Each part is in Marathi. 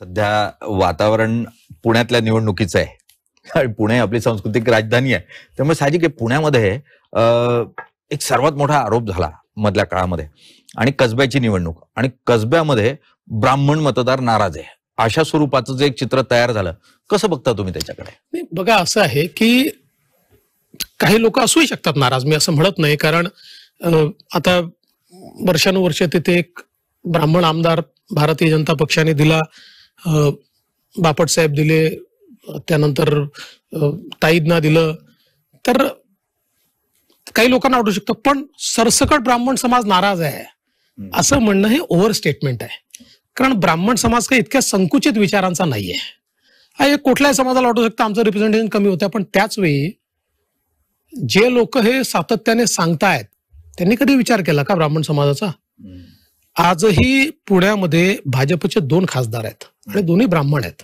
सध्या वातावरण पुण्यातल्या निवडणुकीचं आहे आणि पुणे आपली सांस्कृतिक राजधानी आहे त्यामुळे साहजिक आहे पुण्यामध्ये एक सर्वात मोठा आरोप झाला मधल्या काळामध्ये आणि कसब्याची निवडणूक आणि कसब्यामध्ये ब्राह्मण मतदार नाराज आहे अशा स्वरूपाचं जे एक चित्र तयार झालं कसं बघता तुम्ही त्याच्याकडे बघा असं आहे की काही लोक असूही शकतात नाराज मी असं म्हणत नाही कारण आता वर्षानुवर्ष तिथे एक ब्राह्मण आमदार भारतीय जनता पक्षाने दिला बापट साहेब दिले त्यानंतर ताईदना दिलं तर काही लोकांना आवडू शकतं पण सरसकट ब्राह्मण समाज नाराज आहे असं म्हणणं हे ओव्हर स्टेटमेंट आहे कारण ब्राह्मण समाज काही इतक्या संकुचित विचारांचा नाही आहे कुठल्याही समाजाला वाटू शकतं आमचं रिप्रेझेंटेशन कमी होतं पण त्याच वेळी जे लोक हे सातत्याने सांगतायत त्यांनी कधी विचार केला का ब्राह्मण समाजाचा आजही पुण्यामध्ये भाजपचे दोन खासदार आहेत आणि दोन्ही ब्राह्मण आहेत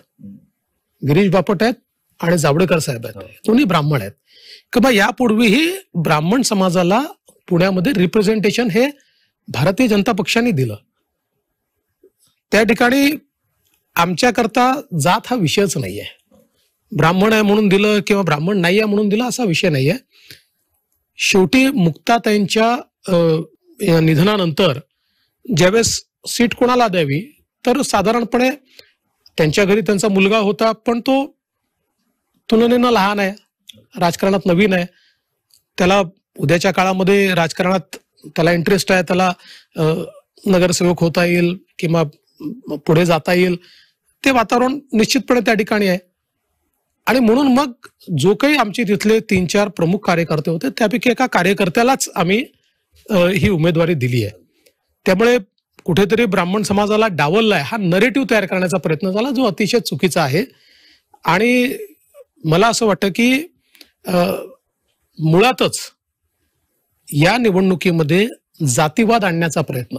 गिरीश बापट आहेत आणि जावडेकर साहेब आहेत हो. दोन्ही ब्राह्मण आहेत बा यापूर्वीही ब्राह्मण समाजाला पुण्यामध्ये रिप्रेझेंटेशन हे भारतीय जनता पक्षाने दिलं त्या ठिकाणी आमच्याकरता जात हा विषयच नाहीये ब्राह्मण आहे म्हणून दिलं किंवा ब्राह्मण नाही आहे म्हणून दिलं असा विषय नाहीये शेवटी मुक्ताताईंच्या निधनानंतर ज्यावेळेस सीट कोणाला द्यावी तर साधारणपणे त्यांच्या घरी त्यांचा मुलगा होता पण तो तुलनेनं लहान आहे राजकारणात नवीन आहे त्याला उद्याच्या काळामध्ये राजकारणात त्याला इंटरेस्ट आहे त्याला नगरसेवक होता येईल किंवा पुढे जाता येईल ते वातावरण निश्चितपणे त्या ठिकाणी आहे आणि म्हणून मग जो काही आमचे तिथले तीन चार प्रमुख कार्यकर्ते होते त्यापैकी एका कार्यकर्त्यालाच आम्ही ही उमेदवारी दिली आहे त्यामुळे कुठेतरी ब्राह्मण समाजाला डावललाय हा नरेटिव्ह तयार करण्याचा प्रयत्न झाला जो अतिशय चुकीचा आहे आणि मला असं वाटतं की मुळातच या निवडणुकीमध्ये जातीवाद आणण्याचा प्रयत्न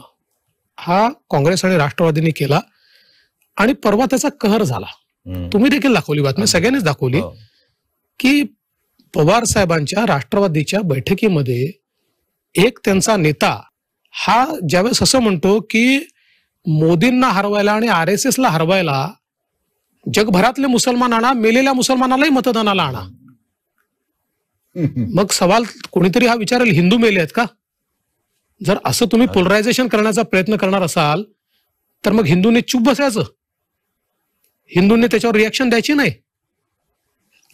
हा काँग्रेस आणि राष्ट्रवादीने केला आणि परवा त्याचा कहर झाला तुम्ही देखील दाखवली बातमी सगळ्यांनीच दाखवली हो. की पवार साहेबांच्या राष्ट्रवादीच्या बैठकीमध्ये एक त्यांचा नेता हा ज्यावेळेस असं म्हणतो की मोदींना हरवायला आणि आर एस एसला हरवायला जगभरातले मुसलमान आणा मेलेल्या मुसलमानालाही मतदानाला आणा मग सवाल कोणीतरी हा विचारेल हिंदू मेले आहेत का जर असं तुम्ही पोलरायझेशन करण्याचा प्रयत्न करणार असाल तर मग हिंदूंनी चूप बसायचं हिंदूंनी त्याच्यावर रिॲक्शन द्यायची नाही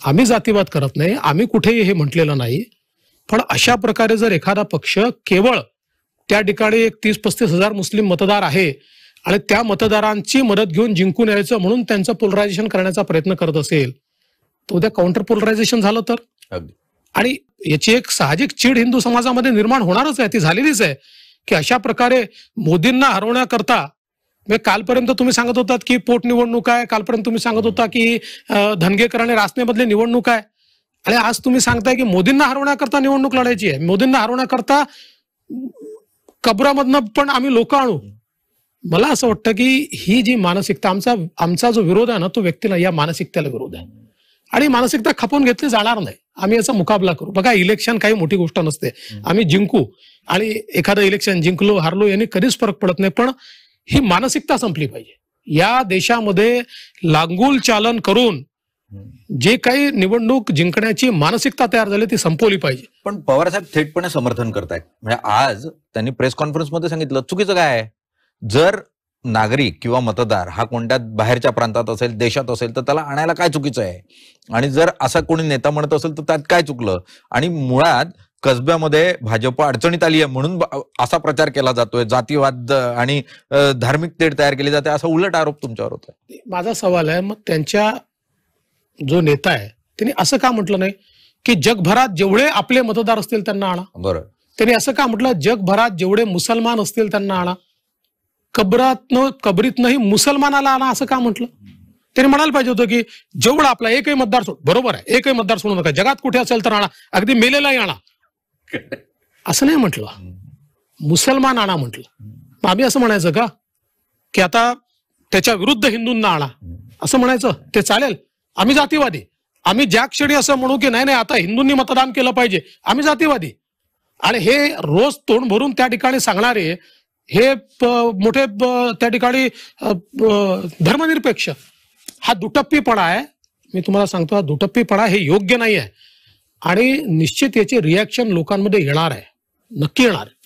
आम्ही जातीवाद करत नाही आम्ही कुठेही हे म्हटलेलं नाही पण अशा प्रकारे जर एखादा पक्ष केवळ त्या ठिकाणी एक तीस पस्तीस हजार मुस्लिम मतदार आहे आणि त्या मतदारांची मदत घेऊन जिंकून यायचं म्हणून त्यांचं पोलरायझेशन करण्याचा प्रयत्न करत असेल तर उद्या काउंटर पोलरायझेशन झालं तर आणि याची एक साहजिक चीड हिंदू समाजामध्ये निर्माण होणारच आहे ती झालेलीच आहे की अशा प्रकारे मोदींना हरवण्याकरता म्हणजे कालपर्यंत तुम्ही सांगत होतात की पोटनिवडणूक आहे कालपर्यंत तुम्ही सांगत होता की धनगेकर आणि रासनेमधली निवडणूक आहे आणि आज तुम्ही सांगताय की मोदींना हरवण्याकरता निवडणूक लढायची आहे मोदींना हरवण्याकरता कबरामधनं पण आम्ही लोक आणू मला असं वाटतं की ही जी मानसिकता आमचा आमचा जो विरोध आहे ना तो व्यक्तीला या मानसिकतेला विरोध आहे आणि मानसिकता खपवून घेतली जाणार नाही आम्ही याचा मुकाबला करू बघा इलेक्शन काही मोठी गोष्ट नसते आम्ही जिंकू आणि एखादं इलेक्शन जिंकलो हारलो यांनी कधीच फरक पडत नाही पण ही मानसिकता संपली पाहिजे या देशामध्ये लागूल चालन करून जे काही निवडणूक जिंकण्याची मानसिकता तयार झाली ती संपवली पाहिजे पण पवार साहेब थेटपणे समर्थन करतायत म्हणजे आज त्यांनी प्रेस कॉन्फरन्समध्ये सांगितलं चुकीचं काय आहे जर नागरिक किंवा मतदार हा कोणत्या बाहेरच्या प्रांतात असेल देशात असेल तर त्याला आणायला काय चुकीचं आहे आणि जर असा कोणी नेता म्हणत असेल तर त्यात काय चुकलं आणि मुळात कसब्यामध्ये भाजप अडचणीत आली आहे म्हणून असा प्रचार केला जातोय जातीवाद आणि धार्मिक तेढ तयार केली जाते असा उलट आरोप तुमच्यावर होतोय माझा सवाल आहे मग त्यांच्या जो नेता आहे त्यांनी असं का म्हटलं नाही की जगभरात जेवढे आपले मतदार असतील त्यांना आणा बरं त्यांनी असं का म्हटलं जगभरात जेवढे मुसलमान असतील त्यांना आणा कबरातन कबरीतनंही मुसलमानाला आणा असं का म्हटलं त्यांनी म्हणायला पाहिजे होतं की जेवढा आपला एकही मतदार सोड बरोबर आहे एकही मतदार सोडू नका जगात कुठे असेल तर आणा अगदी मेलेलाही आणा असं नाही म्हटलं मुसलमान आणा म्हटलं आम्ही असं म्हणायचं का की आता त्याच्या विरुद्ध हिंदूंना आणा असं म्हणायचं ते चालेल आम्ही जातीवादी आम्ही ज्या क्षणी असं म्हणू की नाही नाही आता हिंदूंनी मतदान केलं पाहिजे आम्ही जातीवादी आणि हे रोज तोंड भरून त्या ठिकाणी सांगणारे हे मोठे त्या ठिकाणी धर्मनिरपेक्ष हा दुटप्पीपणा आहे मी तुम्हाला सांगतो हा दुटप्पीपणा हे योग्य नाही आहे आणि निश्चित याचे रिॲक्शन लोकांमध्ये येणार आहे नक्की येणार आहे